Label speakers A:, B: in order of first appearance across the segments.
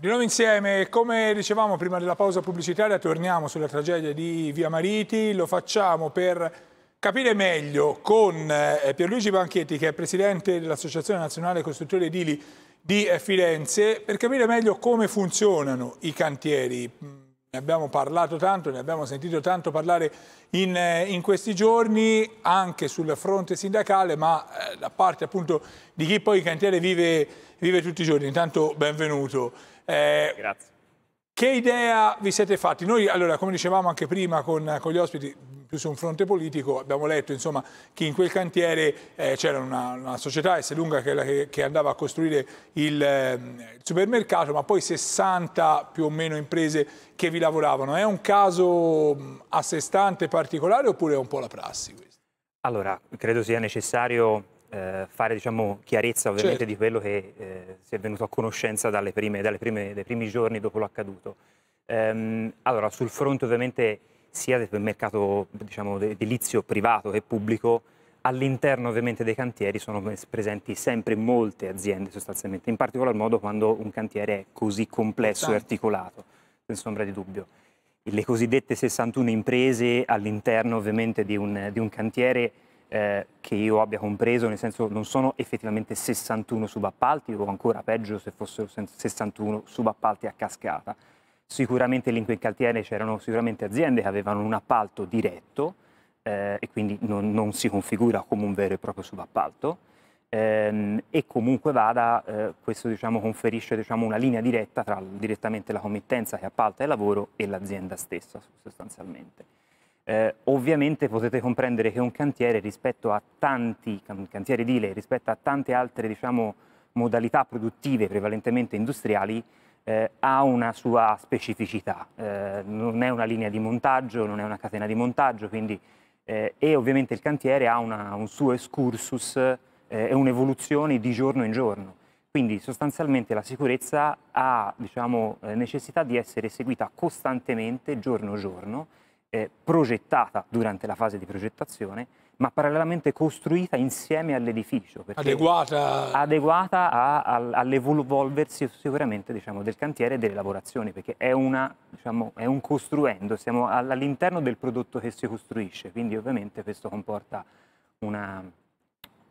A: Di nuovo insieme, come dicevamo prima della pausa pubblicitaria, torniamo sulla tragedia di Via Mariti, lo facciamo per capire meglio con eh, Pierluigi Banchetti, che è presidente dell'Associazione Nazionale Costruttori Edili di eh, Firenze, per capire meglio come funzionano i cantieri ne abbiamo parlato tanto, ne abbiamo sentito tanto parlare in, eh, in questi giorni anche sul fronte sindacale, ma eh, da parte appunto di chi poi in cantiere vive, vive tutti i giorni. Intanto benvenuto. Eh, Grazie. Che idea vi siete fatti? Noi, allora, come dicevamo anche prima con, con gli ospiti, più su un fronte politico, abbiamo letto insomma, che in quel cantiere eh, c'era una, una, società S lunga che, che andava a costruire il, eh, il supermercato, ma poi 60 più o meno imprese che vi lavoravano. È un caso a sé stante particolare oppure è un po' la prassi? Questo?
B: Allora, credo sia necessario eh, fare diciamo, chiarezza ovviamente certo. di quello che eh, si è venuto a conoscenza dalle prime, dalle prime, dai primi giorni dopo l'accaduto. Ehm, allora, sul fronte ovviamente sia del mercato diciamo, edilizio privato che pubblico, all'interno ovviamente dei cantieri sono presenti sempre molte aziende sostanzialmente, in particolar modo quando un cantiere è così complesso Tanto. e esatto. articolato, senza ombra di dubbio. Le cosiddette 61 imprese all'interno ovviamente di un, di un cantiere eh, che io abbia compreso, nel senso non sono effettivamente 61 subappalti o ancora peggio se fossero 61 subappalti a cascata, Sicuramente lì in quel cantiere c'erano sicuramente aziende che avevano un appalto diretto eh, e quindi non, non, si configura come un vero e proprio subappalto ehm, e comunque vada eh, questo diciamo, conferisce diciamo, una linea diretta tra direttamente la committenza che appalta il lavoro e l'azienda stessa sostanzialmente. Eh, ovviamente potete comprendere che un cantiere rispetto a tanti cantieri edile, rispetto a tante altre diciamo, modalità produttive prevalentemente industriali eh, ha una sua specificità, eh, non è una linea di montaggio, non è una catena di montaggio, quindi, eh, e ovviamente il cantiere ha una, un suo excursus eh, e un'evoluzione di giorno in giorno. Quindi sostanzialmente la sicurezza ha diciamo, eh, necessità di essere seguita costantemente, giorno a giorno, eh, progettata durante la fase di progettazione ma parallelamente costruita insieme all'edificio.
A: Adeguata?
B: Adeguata a, a, all'evolversi sicuramente diciamo, del cantiere e delle lavorazioni, perché è, una, diciamo, è un costruendo, siamo all'interno del prodotto che si costruisce, quindi ovviamente questo comporta una,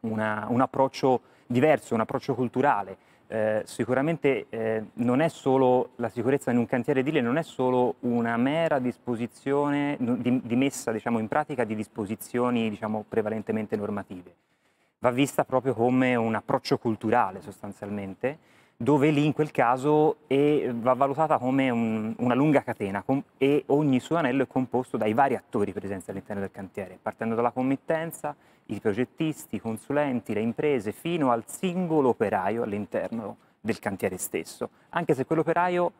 B: una, un approccio diverso, un approccio culturale eh, sicuramente eh, non è solo la sicurezza in un cantiere edile, non è solo una mera disposizione di, di messa diciamo, in pratica di disposizioni diciamo, prevalentemente normative. Va vista proprio come un approccio culturale sostanzialmente, dove lì in quel caso è, va valutata come un, una lunga catena e ogni suo anello è composto dai vari attori presenti all'interno del cantiere, partendo dalla committenza, i progettisti, i consulenti, le imprese, fino al singolo operaio all'interno del cantiere stesso, anche se quell'operaio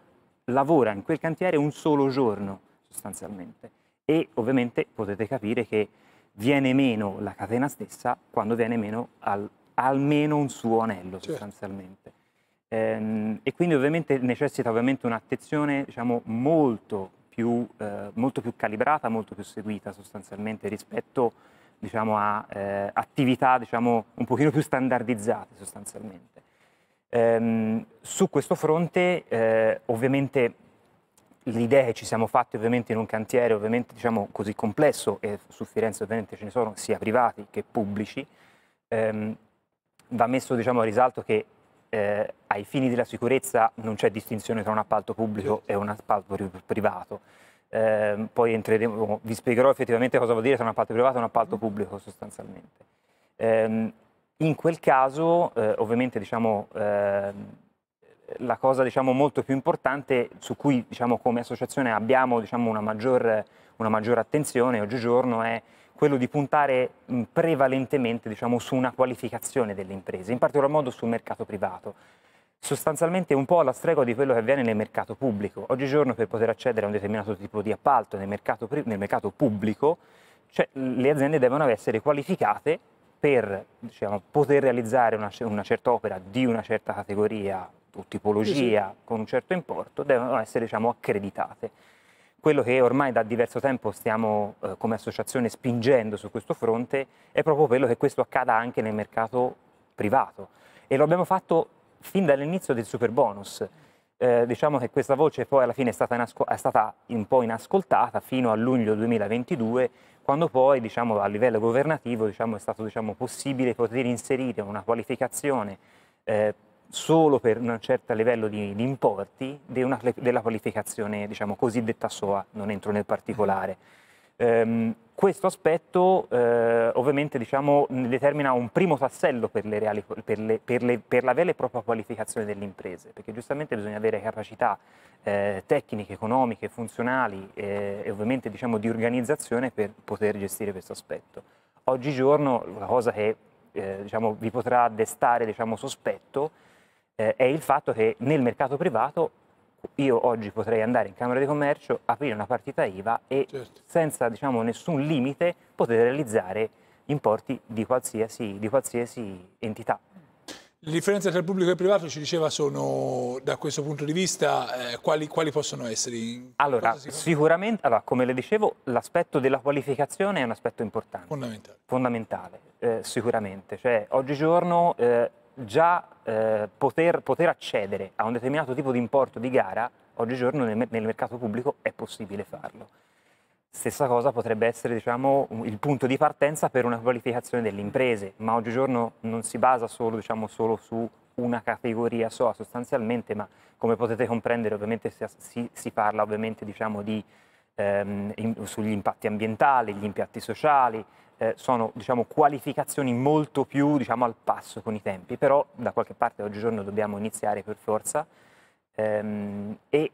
B: lavora in quel cantiere un solo giorno sostanzialmente. E ovviamente potete capire che viene meno la catena stessa quando viene meno al, almeno un suo anello certo. sostanzialmente. Ehm, e quindi ovviamente necessita ovviamente un'attenzione diciamo, molto, più, eh, molto più calibrata, molto più seguita sostanzialmente rispetto a diciamo, a eh, attività diciamo, un pochino più standardizzate sostanzialmente. Ehm, su questo fronte eh, ovviamente le idee ci siamo fatte ovviamente in un cantiere ovviamente diciamo, così complesso e su Firenze ovviamente ce ne sono sia privati che pubblici, ehm, va messo diciamo, a risalto che eh, ai fini della sicurezza non c'è distinzione tra un appalto pubblico certo. e un appalto privato Ehm, poi entreremo, oh, vi spiegherò effettivamente cosa vuol dire tra un appalto privato e un appalto mm-hmm. pubblico sostanzialmente. Eh, in quel caso, eh, ovviamente, diciamo, ehm, la cosa diciamo, molto più importante su cui diciamo, come associazione abbiamo diciamo, una, maggior, una maggior attenzione oggigiorno è quello di puntare prevalentemente diciamo, su una qualificazione delle imprese, in particolar modo sul mercato privato sostanzialmente un po' alla stregua di quello che avviene nel mercato pubblico. Oggigiorno per poter accedere a un determinato tipo di appalto nel mercato, nel mercato pubblico, cioè, le aziende devono essere qualificate per diciamo, poter realizzare una, una, certa opera di una certa categoria o tipologia con un certo importo, devono essere diciamo, accreditate. Quello che ormai da diverso tempo stiamo eh, come associazione spingendo su questo fronte è proprio quello che questo accada anche nel mercato privato e lo abbiamo fatto fin dall'inizio del super bonus. Eh, diciamo che questa voce poi alla fine è stata, è stata, un po' inascoltata fino a luglio 2022, quando poi diciamo, a livello governativo diciamo, è stato diciamo, possibile poter inserire una qualificazione eh, solo per un certo livello di, di importi de una, della qualificazione diciamo, cosiddetta SOA, non entro nel particolare. Um, questo aspetto eh, ovviamente diciamo, determina un primo tassello per, le reali, per, le, per, le, per la vera e propria qualificazione delle imprese, perché giustamente bisogna avere capacità eh, tecniche, economiche, funzionali eh, e ovviamente diciamo, di organizzazione per poter gestire questo aspetto. Oggigiorno la cosa che eh, diciamo, vi potrà destare diciamo, sospetto eh, è il fatto che nel mercato privato io oggi potrei andare in Camera di Commercio, aprire una partita IVA e certo. senza diciamo, nessun limite poter realizzare importi di qualsiasi, di qualsiasi entità.
A: Le differenze tra il pubblico e il privato, ci diceva, sono da questo punto di vista eh, quali, quali, possono essere? Allora, sicuramente, allora, come le dicevo,
B: l'aspetto della qualificazione è un aspetto importante. Fondamentale. Fondamentale, eh, sicuramente. Cioè, oggigiorno eh, già eh, poter, poter, accedere a un determinato tipo di importo di gara, oggigiorno nel, nel mercato pubblico è possibile farlo. Stessa cosa potrebbe essere diciamo, il punto di partenza per una qualificazione delle imprese, ma oggigiorno non si basa solo, diciamo, solo su una categoria SOA sostanzialmente, ma come potete comprendere ovviamente si, si parla ovviamente, diciamo, di, ehm, in, sugli impatti ambientali, gli impatti sociali, eh, sono diciamo, qualificazioni molto più diciamo, al passo con i tempi, però da qualche parte oggigiorno dobbiamo iniziare per forza ehm, e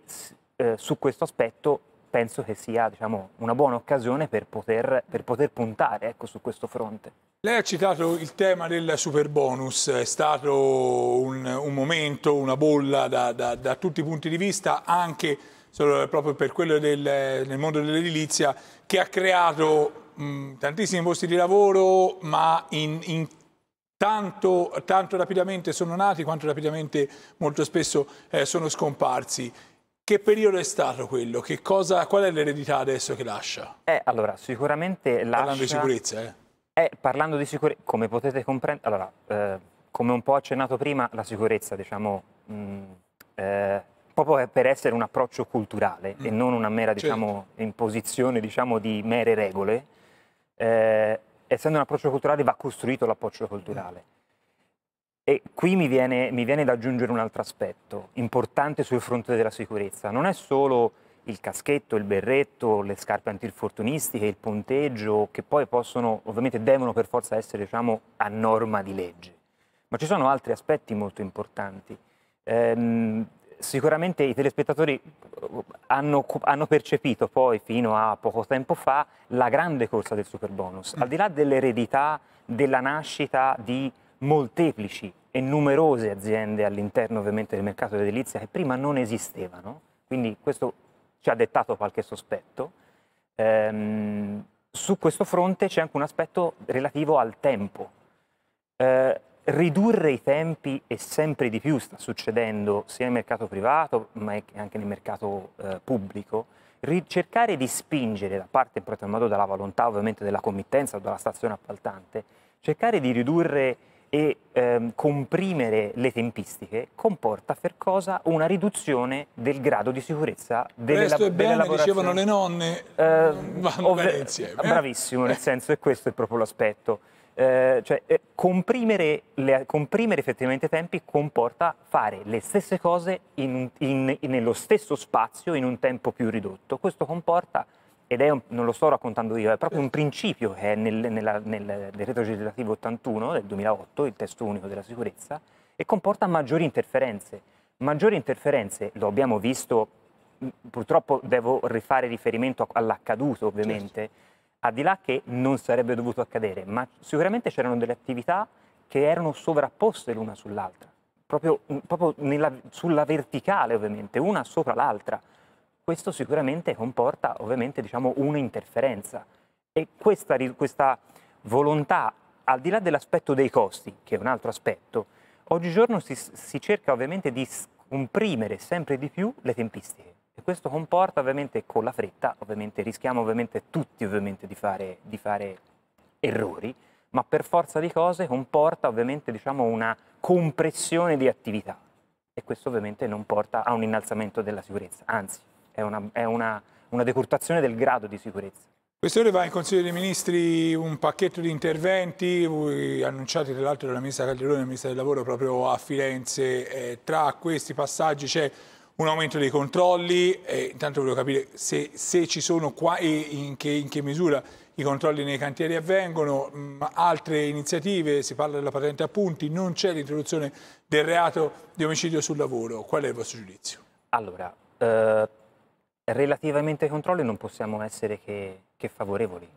B: eh, su questo aspetto penso che sia diciamo, una buona occasione per poter, per poter puntare ecco, su questo fronte.
A: Lei ha citato il tema del super bonus, è stato un, un momento, una bolla da, da, da tutti i punti di vista, anche proprio per quello del, nel mondo dell'edilizia, che ha creato Mm, tantissimi posti di lavoro, ma in, in tanto, tanto, rapidamente sono nati quanto rapidamente molto spesso eh, sono scomparsi. Che periodo è stato quello? Cosa, qual è l'eredità adesso che lascia? Eh,
B: allora, sicuramente lascia... Parlando di sicurezza, eh? eh parlando di sicurezza, come potete comprendere... Allora, eh, come un po' accennato prima, la sicurezza, diciamo... Mh, mm, eh, proprio per essere un approccio culturale mm. e non una mera, certo. diciamo, certo. imposizione, diciamo, di mere regole, eh, essendo un approccio culturale va costruito l'approccio culturale. E qui mi viene, mi viene da aggiungere un altro aspetto importante sul fronte della sicurezza. Non è solo il caschetto, il berretto, le scarpe antifortunistiche, il ponteggio, che poi possono, ovviamente devono per forza essere diciamo, a norma di legge. Ma ci sono altri aspetti molto importanti. Eh, sicuramente i telespettatori eh, hanno, hanno, percepito poi fino a poco tempo fa la grande corsa del super bonus, mm. al di là dell'eredità della nascita di molteplici e numerose aziende all'interno ovviamente del mercato dell'edilizia che prima non esistevano, quindi questo ci ha dettato qualche sospetto. Ehm, su questo fronte c'è anche un aspetto relativo al tempo. Eh, ridurre i tempi e sempre di più sta succedendo sia nel mercato privato ma anche nel mercato eh, pubblico, cercare di spingere da parte in particolar modo dalla volontà ovviamente della committenza o dalla stazione appaltante, cercare di ridurre e ehm, comprimere le tempistiche comporta per cosa una riduzione del grado di sicurezza delle, Questo è bene, dicevano le
A: nonne, eh, vanno bene insieme. Eh?
B: Bravissimo, nel senso, e questo è proprio l'aspetto. Eh, cioè, eh, comprimere, le, comprimere, effettivamente i tempi comporta fare le stesse cose in, in, in, nello stesso spazio in un tempo più ridotto. Questo comporta, ed un, non lo sto raccontando io, è proprio un principio che è nel, nella, nel decreto legislativo 81 del 2008, il testo unico della sicurezza, e comporta maggiori interferenze. Maggiori interferenze, lo abbiamo visto, purtroppo devo rifare riferimento all'accaduto ovviamente. Certo al di là che non sarebbe dovuto accadere, ma sicuramente c'erano delle attività che erano sovrapposte l'una sull'altra, proprio, mm, proprio nella, sulla verticale ovviamente, una sopra l'altra. Questo sicuramente comporta ovviamente diciamo, un'interferenza e questa, questa volontà, al di là dell'aspetto dei costi, che è un altro aspetto, oggigiorno si, si cerca ovviamente di scomprimere sempre di più le tempistiche e questo comporta ovviamente con la fretta, ovviamente rischiamo ovviamente tutti ovviamente di fare, di fare errori, ma per forza di cose comporta ovviamente diciamo, una compressione di attività e questo ovviamente non porta a un innalzamento della sicurezza, anzi è una, è una, una decurtazione del grado di sicurezza.
A: Quest'ora va in Consiglio dei Ministri un pacchetto di interventi annunciati tra l'altro dalla Ministra Calderone e dal Ministro del Lavoro proprio a Firenze. Eh, tra questi passaggi c'è un aumento dei controlli, eh, intanto voglio capire se, se, ci sono qua e in che, in che, misura i controlli nei cantieri avvengono, mh, altre iniziative, si parla della patente a punti, non c'è l'introduzione del reato di omicidio sul lavoro, qual è il vostro giudizio? Allora,
B: eh, relativamente ai controlli non possiamo essere che, che favorevoli,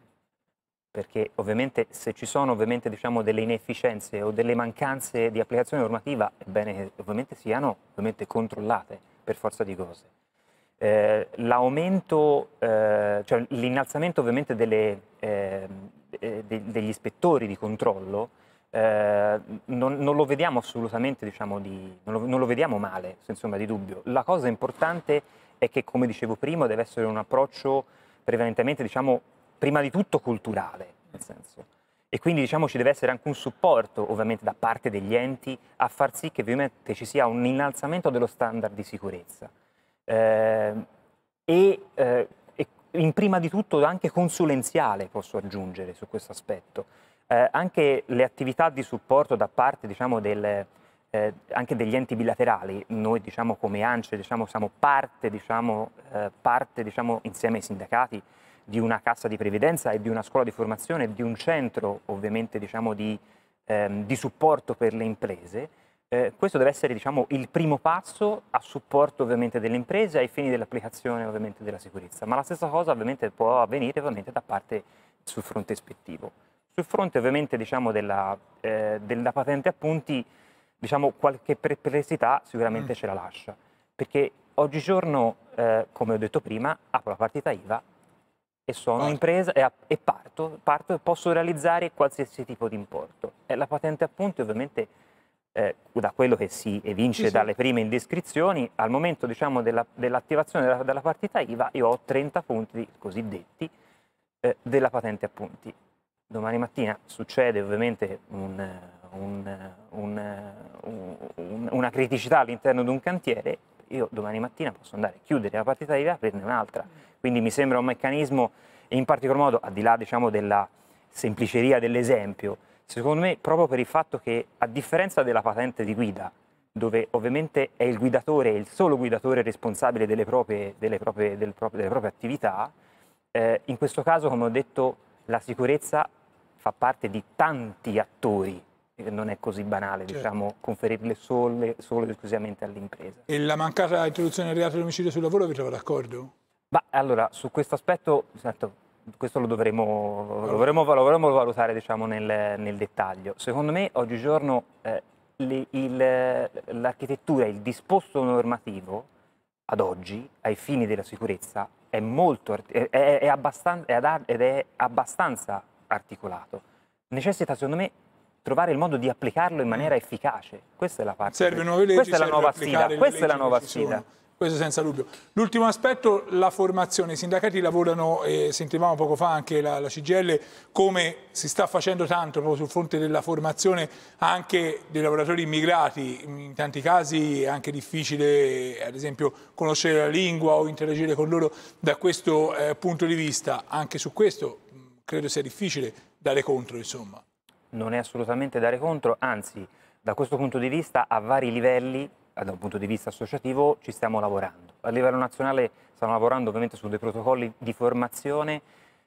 B: perché ovviamente se ci sono ovviamente, diciamo, delle inefficienze o delle mancanze di applicazione normativa è bene che ovviamente siano ovviamente controllate per forza di cose. Eh, l'aumento, eh, cioè l'innalzamento ovviamente delle, eh, eh de, degli ispettori di controllo eh, non, non, lo vediamo assolutamente, diciamo, di, non, lo, non, lo, vediamo male, senza ombra di dubbio. La cosa importante è che, come dicevo prima, deve essere un approccio prevalentemente, diciamo, prima di tutto culturale, nel senso e quindi diciamo ci deve essere anche un supporto ovviamente da parte degli enti a far sì che ovviamente ci sia un innalzamento dello standard di sicurezza. Eh, e, eh, e, in prima di tutto anche consulenziale posso aggiungere su questo aspetto. Eh, anche le attività di supporto da parte diciamo, del, eh, anche degli enti bilaterali, noi diciamo, come ANCE diciamo, siamo parte, diciamo, eh, parte diciamo, insieme ai sindacati di una cassa di previdenza e di una scuola di formazione di un centro ovviamente diciamo, di, ehm, di, supporto per le imprese. Eh, questo deve essere diciamo, il primo passo a supporto ovviamente delle imprese ai fini dell'applicazione ovviamente della sicurezza, ma la stessa cosa ovviamente può avvenire ovviamente da parte sul fronte ispettivo. Sul fronte ovviamente diciamo, della, eh, della patente a punti diciamo, qualche perplessità sicuramente mm. ce la lascia, perché oggigiorno, eh, come ho detto prima, apro la partita IVA e sono Forza. Ah. impresa e, e parto, parto, e posso realizzare qualsiasi tipo di importo. E la patente a punti ovviamente eh, da quello che si evince sì, sì. dalle prime indiscrizioni, al momento diciamo, della, dell'attivazione della, della, partita IVA io ho 30 punti cosiddetti eh, della patente a punti. Domani mattina succede ovviamente un, un, un, una criticità all'interno di un cantiere io domani mattina posso andare a chiudere la partita di là e prendere un'altra. Quindi mi sembra un meccanismo, in particolar modo, al di là diciamo, della sempliceria dell'esempio, secondo me proprio per il fatto che, a differenza della patente di guida, dove ovviamente è il guidatore, il solo guidatore responsabile delle proprie, delle proprie, delle proprie, delle proprie attività, eh, in questo caso, come ho detto, la sicurezza fa parte di tanti attori non è così banale certo. diciamo, conferirle solo, solo ed esclusivamente all'impresa.
A: E la mancata introduzione del reato di omicidio sul lavoro vi trova d'accordo? Ma allora, su questo aspetto, certo, questo lo dovremo, lo dovremo,
B: lo dovremo valutare diciamo, nel, nel, dettaglio. Secondo me, oggigiorno, eh, l'architettura, il, il disposto normativo ad oggi, ai fini della sicurezza, è, molto, è, è, abbastanza, è abbastanza articolato. Necessita, secondo me, trovare il modo di applicarlo in mm. maniera efficace. Questa è la parte. Serve nuove leggi, questa è la nuova sfida. Questa è la nuova sfida.
A: Questo senza dubbio. L'ultimo aspetto, la formazione. I sindacati lavorano, e sentivamo poco fa anche la, la CGL, come si sta facendo tanto sul fronte della formazione anche dei lavoratori immigrati. In tanti casi è anche difficile, ad esempio, conoscere la lingua o interagire con loro da questo eh, punto di vista. Anche su questo mm, credo sia difficile dare contro, insomma
B: non è assolutamente dare contro, anzi da questo punto di vista a vari livelli, eh, da un punto di vista associativo, ci stiamo lavorando. A livello nazionale stiamo lavorando ovviamente su dei protocolli di formazione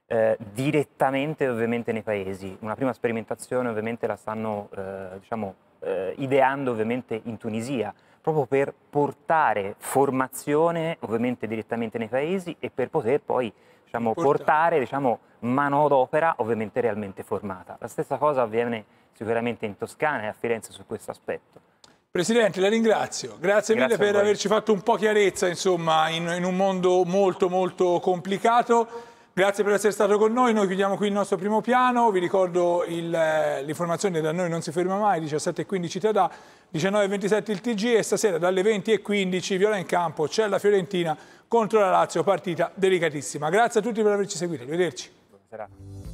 B: eh, direttamente ovviamente nei paesi. Una prima sperimentazione ovviamente la stanno eh, diciamo, eh, ideando ovviamente in Tunisia proprio per portare formazione ovviamente direttamente nei paesi e per poter poi diciamo, portare diciamo, d'opera ovviamente realmente formata. La stessa cosa avviene sicuramente in Toscana e a Firenze su questo aspetto.
A: Presidente, la ringrazio. Grazie, Grazie mille per averci fatto un po' chiarezza insomma, in, in un mondo molto molto complicato. Grazie per essere stato con noi, noi chiudiamo qui il nostro primo piano, vi ricordo eh, l'informazione da noi non si ferma mai, 17.15 te Tadà, 19.27 il TG e stasera dalle 20.15 Viola in campo, c'è la Fiorentina contro la Lazio, partita delicatissima. Grazie a tutti per averci seguito, arrivederci. Buonasera.